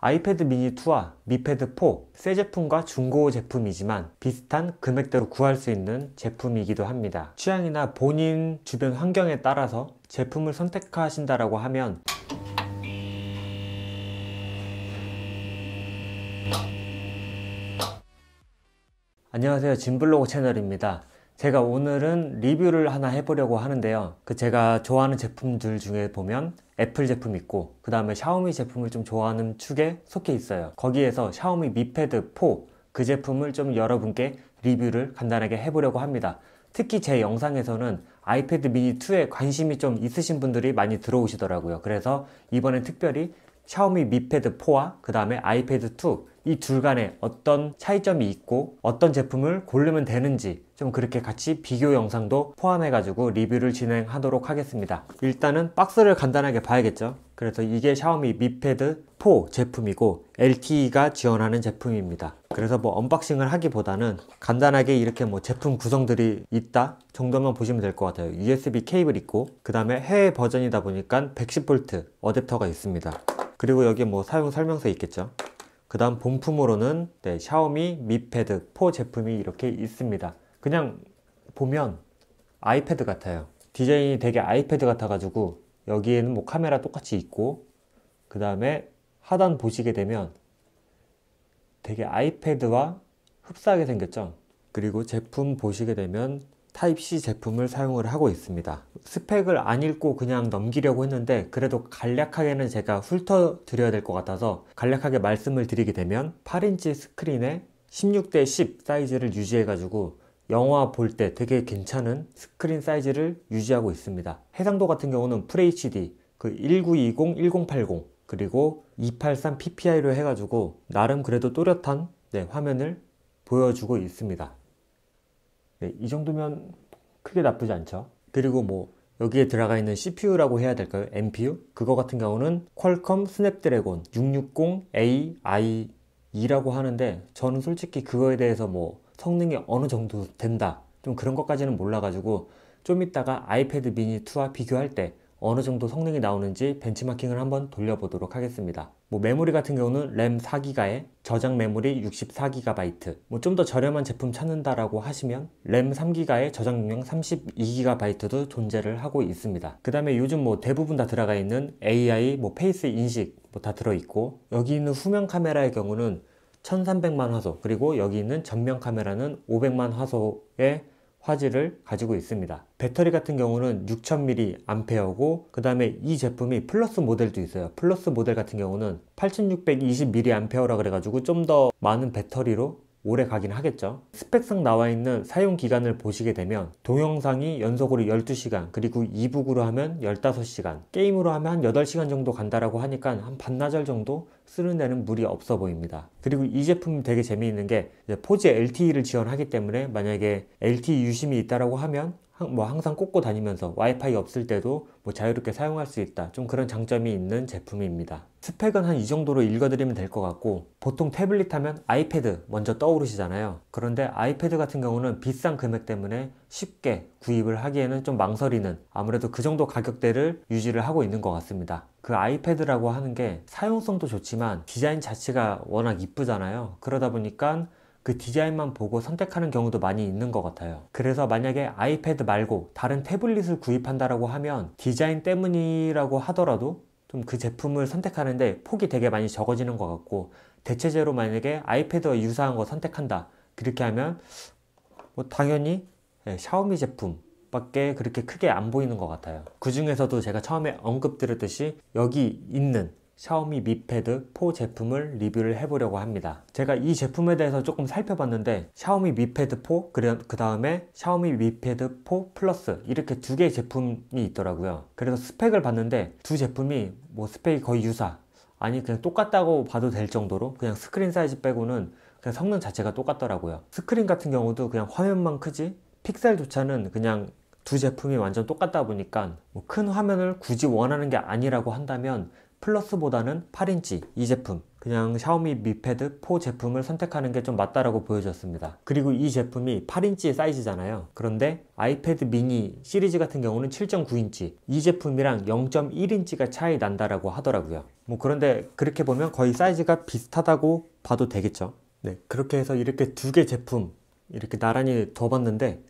아이패드 미니 2와 미패드 4, 새 제품과 중고 제품이지만 비슷한 금액대로 구할 수 있는 제품이기도 합니다. 취향이나 본인 주변 환경에 따라서 제품을 선택하신다라고 하면 안녕하세요 짐블로그 채널입니다. 제가 오늘은 리뷰를 하나 해보려고 하는데요. 그 제가 좋아하는 제품들 중에 보면 애플 제품 있고 그 다음에 샤오미 제품을 좀 좋아하는 축에 속해 있어요. 거기에서 샤오미 미패드 4 그 제품을 좀 여러분께 리뷰를 간단하게 해보려고 합니다. 특히 제 영상에서는 아이패드 미니 2에 관심이 좀 있으신 분들이 많이 들어오시더라고요. 그래서 이번엔 특별히 샤오미 미패드 4와 그 다음에 아이패드 2 이둘 간에 어떤 차이점이 있고 어떤 제품을 고르면 되는지 좀 그렇게 같이 비교 영상도 포함해 가지고 리뷰를 진행하도록 하겠습니다 일단은 박스를 간단하게 봐야겠죠 그래서 이게 샤오미 미패드 4 제품이고 LTE가 지원하는 제품입니다 그래서 뭐 언박싱을 하기보다는 간단하게 이렇게 뭐 제품 구성들이 있다 정도만 보시면 될 것 같아요 USB 케이블 있고 그 다음에 해외 버전이다 보니까 110V 어댑터가 있습니다 그리고 여기 뭐 사용 설명서 있겠죠 그 다음 본품으로는 네, 샤오미 미패드 4 제품이 이렇게 있습니다 그냥 보면 아이패드 같아요 디자인이 되게 아이패드 같아 가지고 여기에는 뭐 카메라 똑같이 있고 그 다음에 하단 보시게 되면 되게 아이패드와 흡사하게 생겼죠 그리고 제품 보시게 되면 타입C 제품을 사용을 하고 있습니다. 스펙을 안 읽고 그냥 넘기려고 했는데 그래도 간략하게는 제가 훑어 드려야 될 것 같아서 간략하게 말씀을 드리게 되면 8인치 스크린에 16대 10 사이즈를 유지해 가지고 영화 볼 때 되게 괜찮은 스크린 사이즈를 유지하고 있습니다. 해상도 같은 경우는 FHD 그 1920, 1080 그리고 283 ppi로 해가지고 나름 그래도 또렷한 네, 화면을 보여주고 있습니다. 네, 이 정도면 크게 나쁘지 않죠. 그리고 뭐 여기에 들어가 있는 CPU라고 해야 될까요? MPU? 그거 같은 경우는 퀄컴 스냅드래곤 660AI이라고 하는데 저는 솔직히 그거에 대해서 뭐 성능이 어느 정도 된다 좀 그런 것까지는 몰라가지고 좀 이따가 아이패드 미니2와 비교할 때 어느 정도 성능이 나오는지 벤치마킹을 한번 돌려보도록 하겠습니다. 뭐 메모리 같은 경우는 램 4기가에 저장 메모리 64GB 뭐좀 더 저렴한 제품 찾는다라고 하시면 램 3기가에 저장 용량 32GB도 존재를 하고 있습니다. 그 다음에 요즘 뭐 대부분 다 들어가 있는 AI 뭐 페이스 인식 뭐 다 들어있고 여기 있는 후면 카메라의 경우는 1300만 화소 그리고 여기 있는 전면 카메라는 500만 화소에 화질을 가지고 있습니다 배터리 같은 경우는 6000mAh고 그 다음에 이 제품이 플러스 모델도 있어요 플러스 모델 같은 경우는 8620mAh라 그래가지고 좀 더 많은 배터리로 오래 가긴 하겠죠 스펙상 나와 있는 사용 기간을 보시게 되면 동영상이 연속으로 12시간 그리고 이북으로 하면 15시간 게임으로 하면 한 8시간 정도 간다라고 하니까 한 반나절 정도 쓰는 데는 무리 없어 보입니다 그리고 이 제품 되게 재미있는 게 포즈 LTE를 지원하기 때문에 만약에 LTE 유심이 있다라고 하면 뭐 항상 꽂고 다니면서 와이파이 없을 때도 뭐 자유롭게 사용할 수 있다 좀 그런 장점이 있는 제품입니다 스펙은 한 이 정도로 읽어드리면 될 것 같고 보통 태블릿 하면 아이패드 먼저 떠오르시잖아요 그런데 아이패드 같은 경우는 비싼 금액 때문에 쉽게 구입을 하기에는 좀 망설이는 아무래도 그 정도 가격대를 유지를 하고 있는 것 같습니다 그 아이패드라고 하는 게 사용성도 좋지만 디자인 자체가 워낙 이쁘잖아요 그러다 보니까 그 디자인만 보고 선택하는 경우도 많이 있는 것 같아요. 그래서 만약에 아이패드 말고 다른 태블릿을 구입한다라고 하면 디자인 때문이라고 하더라도 좀 그 제품을 선택하는데 폭이 되게 많이 적어지는 것 같고 대체제로 만약에 아이패드와 유사한 거 선택한다 그렇게 하면 뭐 당연히 예, 샤오미 제품 밖에 그렇게 크게 안 보이는 것 같아요. 그 중에서도 제가 처음에 언급드렸듯이 여기 있는 샤오미 미패드 4 제품을 리뷰를 해보려고 합니다. 제가 이 제품에 대해서 조금 살펴봤는데 샤오미 미패드 4, 그 다음에 샤오미 미패드 4 플러스 이렇게 두 개의 제품이 있더라고요. 그래서 스펙을 봤는데 두 제품이 뭐 스펙이 거의 유사 아니 그냥 똑같다고 봐도 될 정도로 그냥 스크린 사이즈 빼고는 그냥 성능 자체가 똑같더라고요. 스크린 같은 경우도 그냥 화면만 크지 픽셀조차는 그냥 두 제품이 완전 똑같다 보니까 뭐큰 화면을 굳이 원하는 게 아니라고 한다면 플러스보다는 8인치 이 제품 그냥 샤오미 미패드 4 제품을 선택하는 게 좀 맞다라고 보여졌습니다. 그리고 이 제품이 8인치 의 사이즈잖아요. 그런데 아이패드 미니 시리즈 같은 경우는 7.9인치 이 제품이랑 0.1인치가 차이 난다라고 하더라고요. 뭐 그런데 그렇게 보면 거의 사이즈가 비슷하다고 봐도 되겠죠. 네, 그렇게 해서 이렇게 두 개 제품 이렇게 나란히 둬봤는데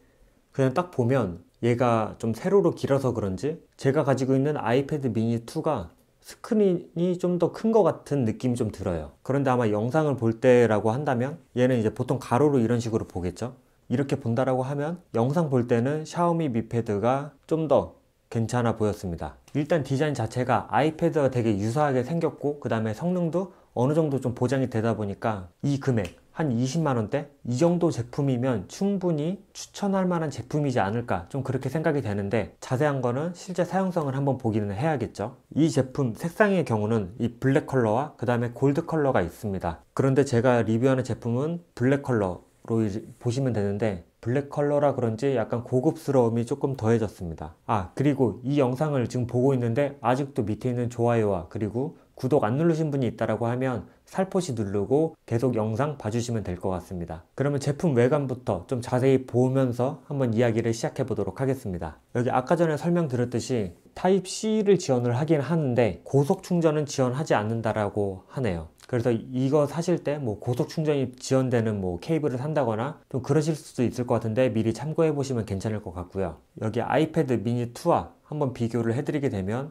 그냥 딱 보면 얘가 좀 세로로 길어서 그런지 제가 가지고 있는 아이패드 미니 2가 스크린이 좀 더 큰 것 같은 느낌이 좀 들어요 그런데 아마 영상을 볼 때라고 한다면 얘는 이제 보통 가로로 이런 식으로 보겠죠 이렇게 본다라고 하면 영상 볼 때는 샤오미 미패드가 좀 더 괜찮아 보였습니다 일단 디자인 자체가 아이패드와 되게 유사하게 생겼고 그 다음에 성능도 어느 정도 좀 보장이 되다 보니까 이 금액 한 20만원대? 이 정도 제품이면 충분히 추천할 만한 제품이지 않을까 좀 그렇게 생각이 되는데 자세한 거는 실제 사용성을 한번 보기는 해야겠죠 이 제품 색상의 경우는 이 블랙 컬러와 그 다음에 골드 컬러가 있습니다 그런데 제가 리뷰하는 제품은 블랙 컬러 로 보시면 되는데 블랙 컬러라 그런지 약간 고급스러움이 조금 더해졌습니다 아 그리고 이 영상을 지금 보고 있는데 아직도 밑에 있는 좋아요와 그리고 구독 안 누르신 분이 있다라고 하면 살포시 누르고 계속 영상 봐주시면 될 것 같습니다. 그러면 제품 외관부터 좀 자세히 보면서 한번 이야기를 시작해 보도록 하겠습니다. 여기 아까 전에 설명드렸듯이 타입 C를 지원을 하긴 하는데 고속 충전은 지원하지 않는다라고 하네요. 그래서 이거 사실 때 뭐 고속 충전이 지원되는 뭐 케이블을 산다거나 좀 그러실 수도 있을 것 같은데 미리 참고해 보시면 괜찮을 것 같고요. 여기 아이패드 미니 2와 한번 비교를 해드리게 되면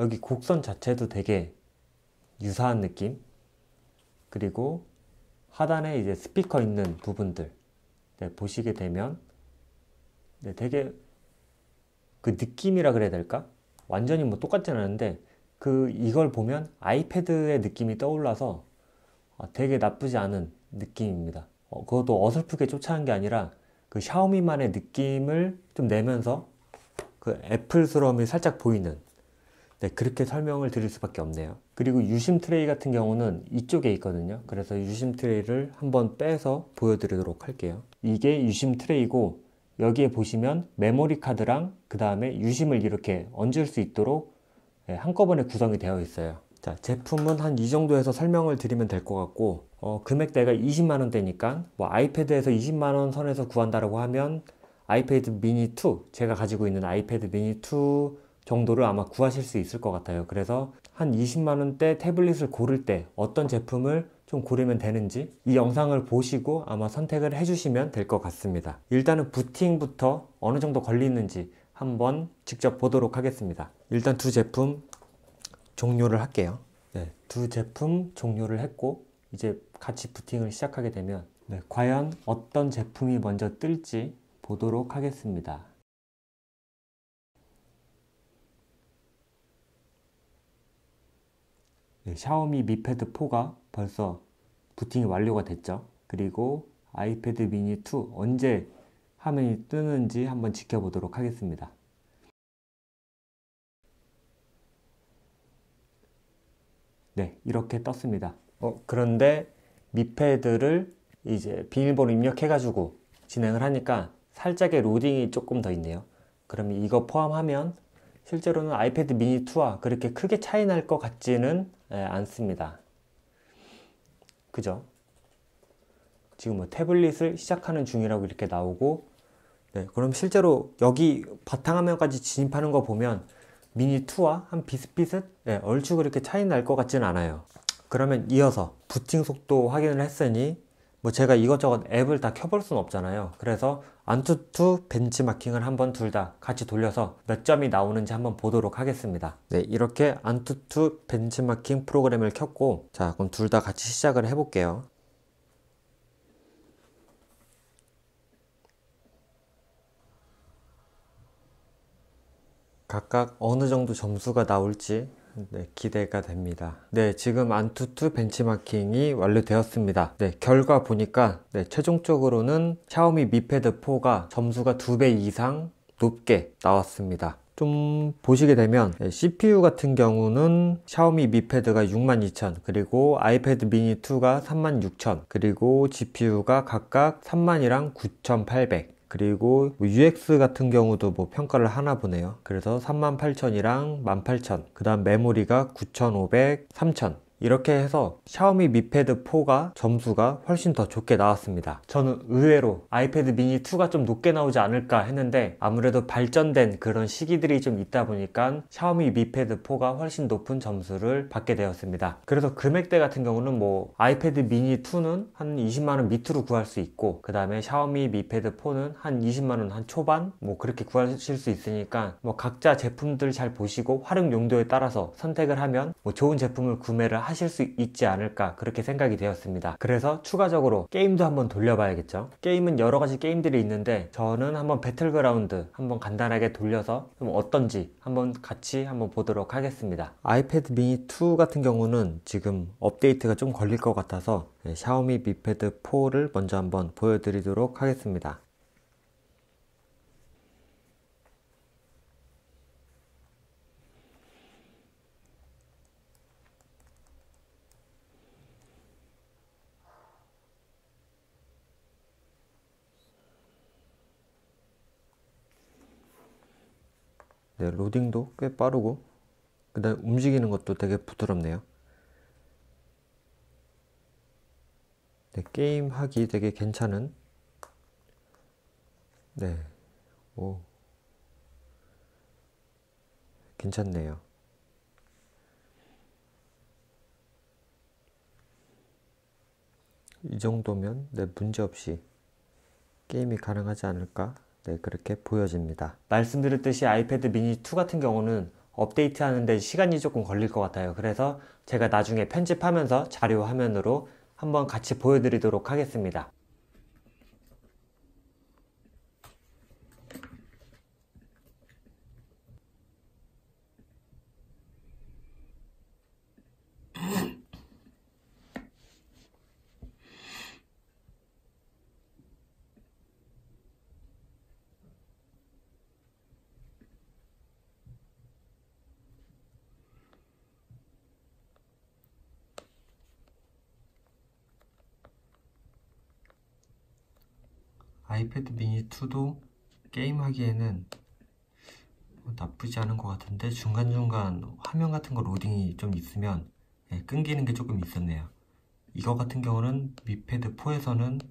여기 곡선 자체도 되게 유사한 느낌 그리고 하단에 이제 스피커 있는 부분들 네, 보시게 되면 네, 되게 그 느낌이라 그래야 될까? 완전히 뭐 똑같진 않은데 그 이걸 보면 아이패드의 느낌이 떠올라서 아, 되게 나쁘지 않은 느낌입니다. 어, 그것도 어설프게 쫓아간 게 아니라 그 샤오미만의 느낌을 좀 내면서 그 애플스러움이 살짝 보이는 네, 그렇게 설명을 드릴 수밖에 없네요. 그리고 유심 트레이 같은 경우는 이쪽에 있거든요. 그래서 유심 트레이를 한번 빼서 보여드리도록 할게요. 이게 유심 트레이고 여기에 보시면 메모리 카드랑 그 다음에 유심을 이렇게 얹을 수 있도록 예, 한꺼번에 구성이 되어 있어요. 자, 제품은 한 이 정도에서 설명을 드리면 될 것 같고 어, 금액대가 20만원대니까 뭐 아이패드에서 20만원 선에서 구한다라고 하면 아이패드 미니 2 제가 가지고 있는 아이패드 미니 2 정도를 아마 구하실 수 있을 것 같아요. 그래서 한 20만 원대 태블릿을 고를 때 어떤 제품을 좀 고르면 되는지 이 영상을 보시고 아마 선택을 해주시면 될 것 같습니다. 일단은 부팅부터 어느 정도 걸리는지 한번 직접 보도록 하겠습니다. 일단 두 제품 종료를 할게요. 네, 두 제품 종료를 했고 이제 같이 부팅을 시작하게 되면 네, 과연 어떤 제품이 먼저 뜰지 보도록 하겠습니다. 네, 샤오미 미패드 4가 벌써 부팅이 완료가 됐죠. 그리고 아이패드 미니 2 언제 화면이 뜨는지 한번 지켜보도록 하겠습니다. 네, 이렇게 떴습니다. 어, 그런데 미패드를 이제 비밀번호 입력해가지고 진행을 하니까 살짝의 로딩이 조금 더 있네요. 그럼 이거 포함하면 실제로는 아이패드 미니2와 그렇게 크게 차이 날 것 같지는 예, 않습니다. 그죠? 지금 뭐 태블릿을 시작하는 중이라고 이렇게 나오고 네, 그럼 실제로 여기 바탕화면까지 진입하는 거 보면 미니2와 한 비슷비슷? 네, 얼추 그렇게 차이 날 것 같진 않아요. 그러면 이어서 부팅 속도 확인을 했으니 뭐 제가 이것저것 앱을 다 켜볼 순 없잖아요. 그래서 안투투 벤치마킹을 한번 둘 다 같이 돌려서 몇 점이 나오는지 한번 보도록 하겠습니다 네 이렇게 안투투 벤치마킹 프로그램을 켰고 자 그럼 둘 다 같이 시작을 해볼게요 각각 어느 정도 점수가 나올지 네, 기대가 됩니다. 네, 지금 안투투 벤치마킹이 완료되었습니다. 네, 결과 보니까 네, 최종적으로는 샤오미 미패드 4가 점수가 2배 이상 높게 나왔습니다. 좀 보시게 되면 CPU 네, 같은 경우는 샤오미 미패드가 62,000 그리고 아이패드 미니 2가 36,000 그리고 GPU가 각각 3만이랑 9,800 그리고 뭐 UX 같은 경우도 뭐 평가를 하나 보네요. 그래서 38,000이랑 18,000, 그 다음 메모리가 9,500, 3,000 이렇게 해서 샤오미 미패드 4가 점수가 훨씬 더 좋게 나왔습니다. 저는 의외로 아이패드 미니 2가 좀 높게 나오지 않을까 했는데 아무래도 발전된 그런 시기들이 좀 있다 보니까 샤오미 미패드 4가 훨씬 높은 점수를 받게 되었습니다. 그래서 금액대 같은 경우는 뭐 아이패드 미니 2는 한 20만원 밑으로 구할 수 있고 그 다음에 샤오미 미패드 4는 한 20만원 한 초반 뭐 그렇게 구하실 수 있으니까 뭐 각자 제품들 잘 보시고 활용 용도에 따라서 선택을 하면 뭐 좋은 제품을 구매를 하실 수 있지 않을까 그렇게 생각이 되었습니다 그래서 추가적으로 게임도 한번 돌려봐야겠죠 게임은 여러가지 게임들이 있는데 저는 한번 배틀그라운드 한번 간단하게 돌려서 좀 어떤지 한번 같이 한번 보도록 하겠습니다 아이패드 미니 2 같은 경우는 지금 업데이트가 좀 걸릴 것 같아서 예, 샤오미 미패드 4를 먼저 한번 보여드리도록 하겠습니다 네, 로딩도 꽤 빠르고 그 다음 움직이는 것도 되게 부드럽네요 네, 게임하기 되게 괜찮은 네, 오 괜찮네요 이 정도면 네, 문제없이 게임이 가능하지 않을까 네, 그렇게 보여집니다. 말씀드렸듯이 아이패드 미니 2 같은 경우는 업데이트하는데 시간이 조금 걸릴 것 같아요. 그래서 제가 나중에 편집하면서 자료 화면으로 한번 같이 보여드리도록 하겠습니다. 아이패드 미니 2도 게임하기에는 뭐 나쁘지 않은 것 같은데 중간중간 화면 같은 거 로딩이 좀 있으면 예, 끊기는 게 조금 있었네요 이거 같은 경우는 미패드 4에서는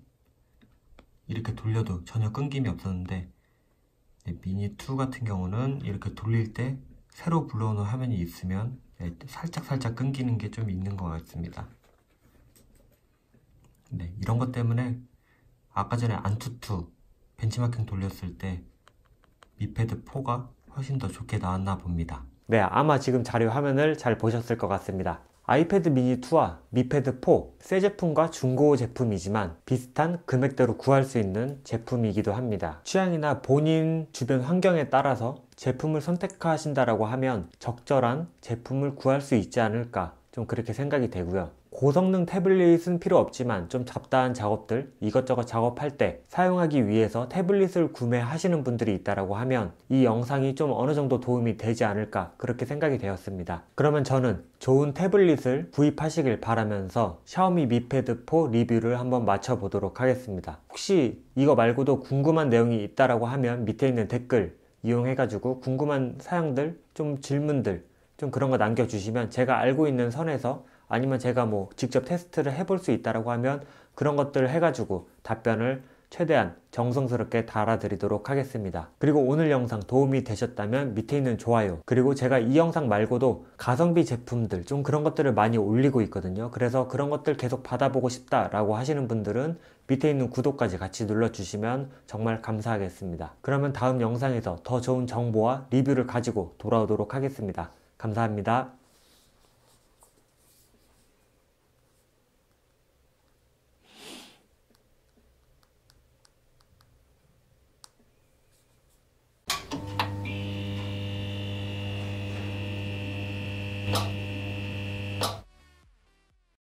이렇게 돌려도 전혀 끊김이 없었는데 네, 미니 2 같은 경우는 이렇게 돌릴 때 새로 불러오는 화면이 있으면 네, 살짝 살짝 끊기는 게 좀 있는 것 같습니다 네, 이런 것 때문에 아까 전에 안투투 벤치마킹 돌렸을 때 미패드 4가 훨씬 더 좋게 나왔나 봅니다. 네, 아마 지금 자료 화면을 잘 보셨을 것 같습니다. 아이패드 미니 2와 미패드 4, 새 제품과 중고 제품이지만 비슷한 금액대로 구할 수 있는 제품이기도 합니다. 취향이나 본인 주변 환경에 따라서 제품을 선택하신다라고 하면 적절한 제품을 구할 수 있지 않을까 좀 그렇게 생각이 되고요. 고성능 태블릿은 필요 없지만 좀 잡다한 작업들 이것저것 작업할 때 사용하기 위해서 태블릿을 구매하시는 분들이 있다라고 하면 이 영상이 좀 어느 정도 도움이 되지 않을까 그렇게 생각이 되었습니다. 그러면 저는 좋은 태블릿을 구입하시길 바라면서 샤오미 미패드 4 리뷰를 한번 마쳐보도록 하겠습니다. 혹시 이거 말고도 궁금한 내용이 있다라고 하면 밑에 있는 댓글 이용해가지고 궁금한 사양들, 좀 질문들, 좀 그런 거 남겨주시면 제가 알고 있는 선에서 아니면 제가 뭐 직접 테스트를 해볼 수 있다라고 하면 그런 것들을 해가지고 답변을 최대한 정성스럽게 달아드리도록 하겠습니다. 그리고 오늘 영상 도움이 되셨다면 밑에 있는 좋아요 그리고 제가 이 영상 말고도 가성비 제품들 좀 그런 것들을 많이 올리고 있거든요. 그래서 그런 것들 계속 받아보고 싶다라고 하시는 분들은 밑에 있는 구독까지 같이 눌러주시면 정말 감사하겠습니다. 그러면 다음 영상에서 더 좋은 정보와 리뷰를 가지고 돌아오도록 하겠습니다. 감사합니다.